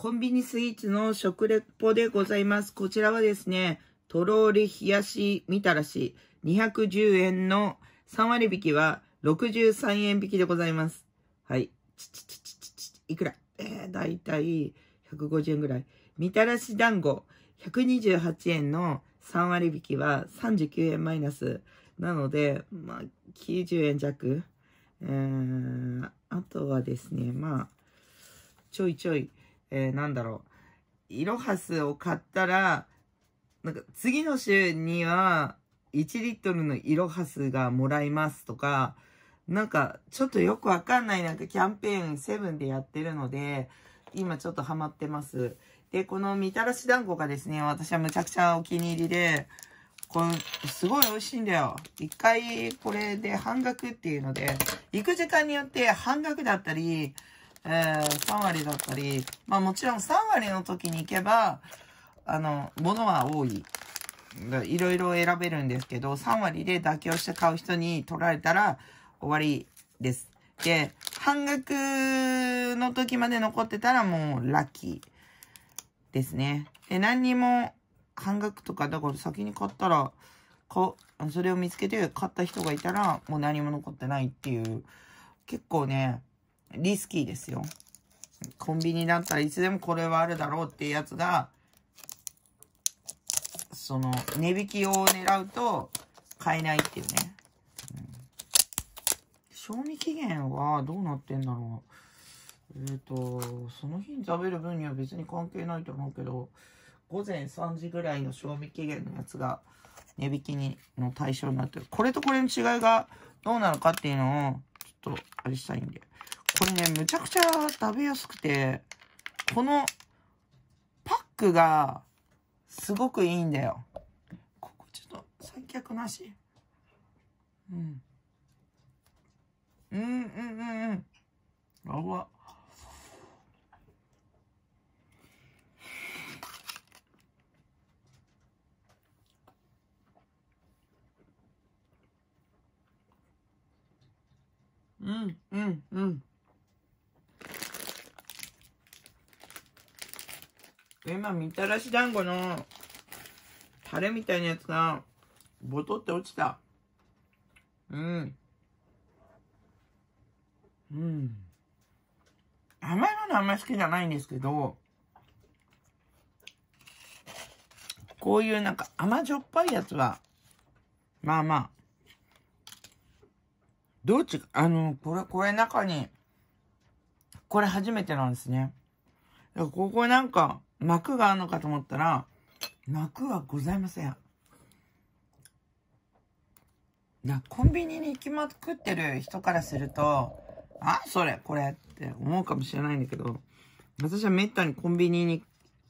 コンビニスイーツの食レポでございます。こちらはですね、とろり冷やしみたらし210円の3割引きは63円引きでございます。はい。ちちちちちちいくらえー、だいたい150円ぐらい。みたらし団子128円の3割引きは39円マイナス。なので、まあ、90円弱。えー、あとはですね、まあ、ちょいちょい、えー、なんだろう、イロハスを買ったら、なんか次の週には1リットルのイロハスがもらえますとか、なんかちょっとよくわかんないなんかキャンペーンセブンでやってるので、今ちょっとハマってます。で、このみたらし団子がですね、私はむちゃくちゃお気に入りで、これ、すごい美味しいんだよ。一回、これで半額っていうので、行く時間によって半額だったり、えー、3割だったり、まあもちろん3割の時に行けば、あの、物は多い。いろいろ選べるんですけど、3割で妥協して買う人に取られたら終わりです。で、半額の時まで残ってたらもうラッキーですね。で、何にも半額とか、だから先に買ったら、こそれを見つけて買った人がいたら、もう何も残ってないっていう、結構ね、リスキーですよ。コンビニだったらいつでもこれはあるだろうっていうやつが、その、値引きを狙うと買えないっていうね。うん、賞味期限はどうなってんだろう。えっ、ー、と、その日に食べる分には別に関係ないと思うけど、午前3時ぐらいの賞味期限のやつが値引きにの対象になってる。これとこれの違いがどうなのかっていうのを、ちょっとあれしたいんで。これね、むちゃくちゃ食べやすくて、このパックがすごくいいんだよ。ここちょっと三脚なし。うん。うんうんうんうん。あわ。うんうんうん。今、みたらし団子のタレみたいなやつが、ボトって落ちた。うん。うん。甘いものあんまり好きじゃないんですけど、こういうなんか甘じょっぱいやつは、まあまあ、どっちか、あの、これ、これ中に、これ初めてなんですね。だからここなんか膜があるのかと思ったら、膜はございません。なコンビニに行きまくってる人からすると、あ、それ、これって思うかもしれないんだけど、私はめったにコンビニに、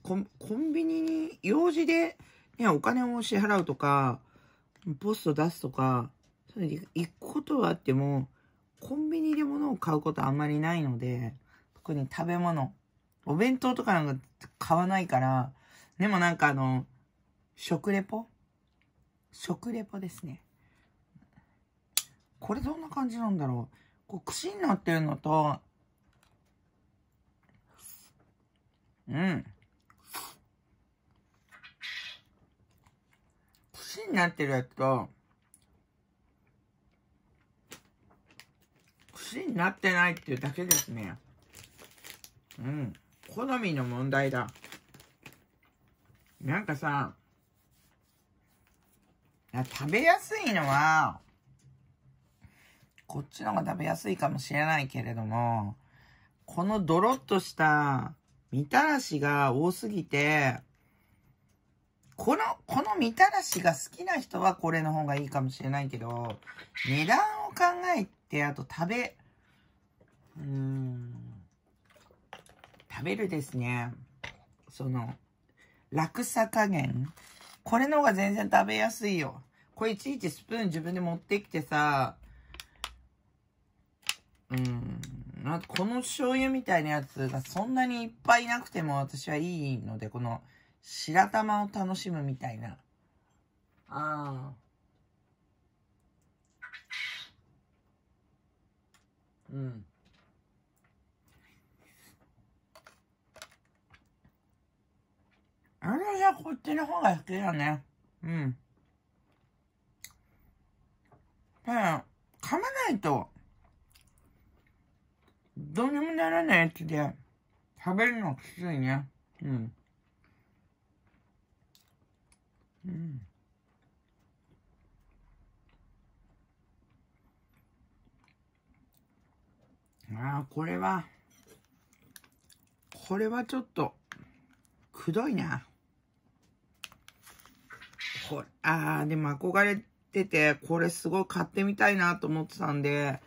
コンビニに用事で、ね、お金を支払うとか、ポスト出すとか、それで行くことはあっても、コンビニで物を買うことあんまりないので、特に食べ物。お弁当とかなんか買わないから、でもなんかあの、食レポ食レポですね。これどんな感じなんだろう。こう、串になってるのと、うん。串になってるやつと、串になってないっていうだけですね。うん。好みの問題だ。なんかさ、食べやすいのは、こっちの方が食べやすいかもしれないけれども、このドロッとしたみたらしが多すぎて、この、このみたらしが好きな人はこれの方がいいかもしれないけど、値段を考えて、あと食べ、うーん。食べるですね。その、落差加減。これの方が全然食べやすいよ。これいちいちスプーン自分で持ってきてさ、うん。あと、この醤油みたいなやつがそんなにいっぱいなくても私はいいので、この白玉を楽しむみたいな。ああ。うん。れはこっちの方が好きだね。うん。ただ、噛まないと、どうにもならないやつで、食べるのきついね。うん。うん。ああ、これは、これはちょっと、くどいな。これ、あー、でも憧れてて、これすごい買ってみたいなと思ってたんで、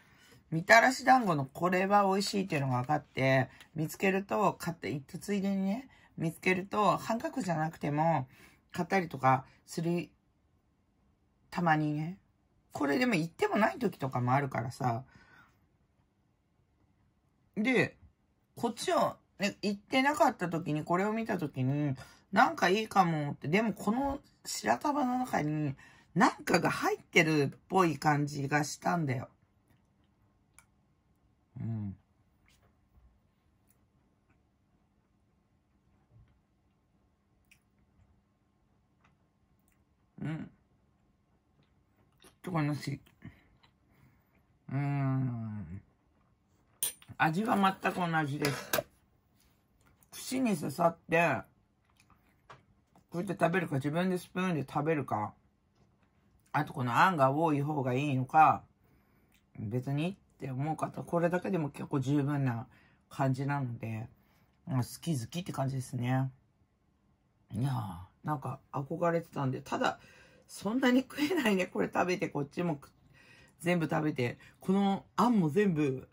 みたらし団子のこれは美味しいっていうのが分かって、見つけると買って、行ったついでにね、見つけると、半額じゃなくても、買ったりとかする、たまにね。これでも行ってもない時とかもあるからさ。で、こっちを行ってなかった時にこれを見た時に、なんかいいかもって、でもこの白樺の中に、なんかが入ってるっぽい感じがしたんだよ。うん。うん。ちょっとうん。味は全く同じです。口に刺さって、こうやって食べるか、自分でスプーンで食べるか、あとこのあんが多い方がいいのか、別にって思う方、これだけでも結構十分な感じなので、好き好きって感じですね。いやー、なんか憧れてたんで、ただ、そんなに食えないね。これ食べて、こっちも全部食べて、このあんも全部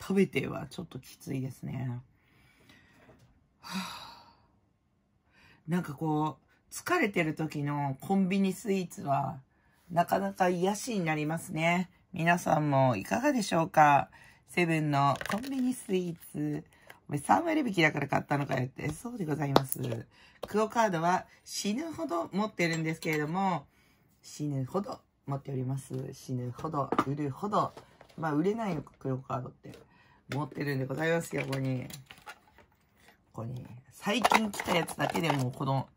食べてはちょっときついですね。なんかこう、疲れてる時のコンビニスイーツは、なかなか癒しになりますね。皆さんもいかがでしょうかセブンのコンビニスイーツ。俺3割引きだから買ったのかよって。そうでございます。クオカードは死ぬほど持ってるんですけれども、死ぬほど持っております。死ぬほど、売るほど。まあ、売れないのか、クオカードって。持ってるんでございますよ、ここに。ここに、最近来たやつだけでも、この、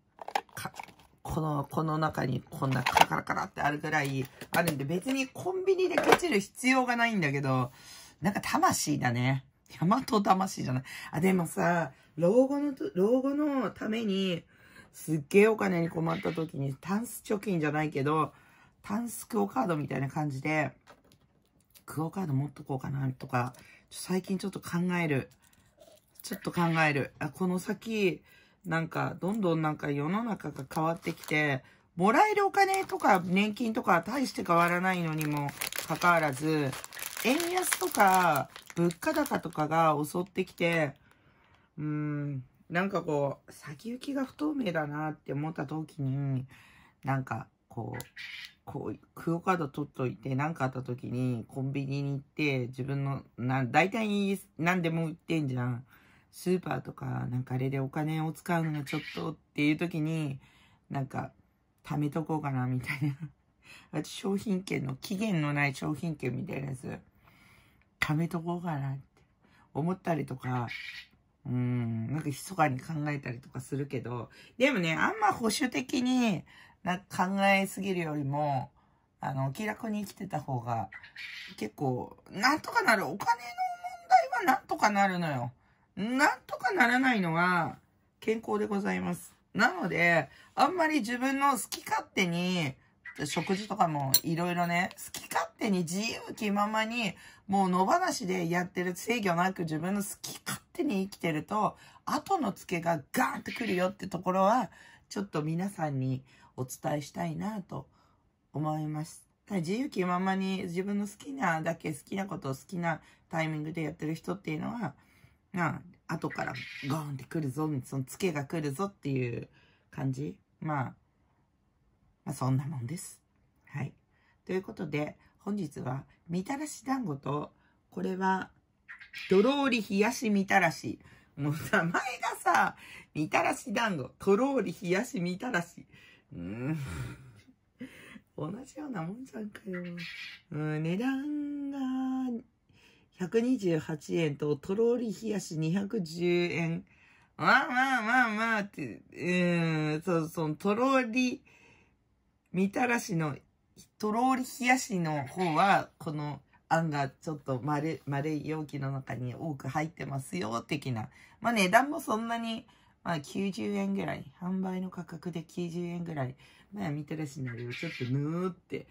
この、この中にこんなカラカラカラってあるぐらいあるんで、別にコンビニでケチる必要がないんだけど、なんか魂だね。マト魂じゃない。あ、でもさ、老後の、老後のために、すっげえお金に困った時に、タンス貯金じゃないけど、タンスクオカードみたいな感じで、クオカード持っとこうかなとか、最近ちょっと考える。ちょっと考える。あこの先、なんか、どんどんなんか世の中が変わってきて、もらえるお金とか年金とか大して変わらないのにもかかわらず、円安とか物価高とかが襲ってきて、うーん、なんかこう、先行きが不透明だなって思った時に、なんかこう、こう、クオカード取っといて、何かあった時にコンビニに行って、自分の、な、大体何でも売ってんじゃん。スーパーとか、なんかあれでお金を使うのがちょっとっていう時に、なんか、貯めとこうかな、みたいな。私、商品券の、期限のない商品券みたいなやつ、貯めとこうかなって思ったりとか、うん、なんか密かに考えたりとかするけど、でもね、あんま保守的になんか考えすぎるよりも、あの、気楽に生きてた方が、結構、なんとかなる。お金の問題はなんとかなるのよ。なんとかならないのは健康でございます。なので、あんまり自分の好き勝手に、食事とかもいろいろね、好き勝手に自由気ままに、もう野放しでやってる制御なく自分の好き勝手に生きてると、後の付けがガーンってくるよってところは、ちょっと皆さんにお伝えしたいなと思います。自由気ままに自分の好きなだけ好きなことを好きなタイミングでやってる人っていうのは、あ後からゴーンって来るぞ、そのツケが来るぞっていう感じ。まあ、まあ、そんなもんです。はい。ということで、本日は、みたらし団子と、これは、とろーり冷やしみたらし。もう名前がさ、みたらし団子、とろーり冷やしみたらし。うん。同じようなもんじゃんかよ。うん、値段が、128円と、とろり冷やし210円。まあまあまあまあって、うん、そう、その、とろり、みたらしの、とろり冷やしの方は、この、あんがちょっと丸、丸い容器の中に多く入ってますよ、的な。まあ値段もそんなに、まあ90円ぐらい。販売の価格で90円ぐらい。まあみたらしのりをちょっとぬーって、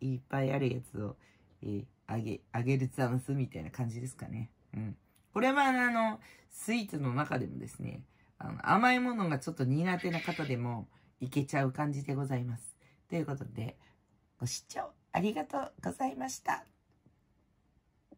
いっぱいあるやつを、えーあげ、あげるャンスみたいな感じですかね。うん。これはあの、スイーツの中でもですね、あの、甘いものがちょっと苦手な方でもいけちゃう感じでございます。ということで、ご視聴ありがとうございました。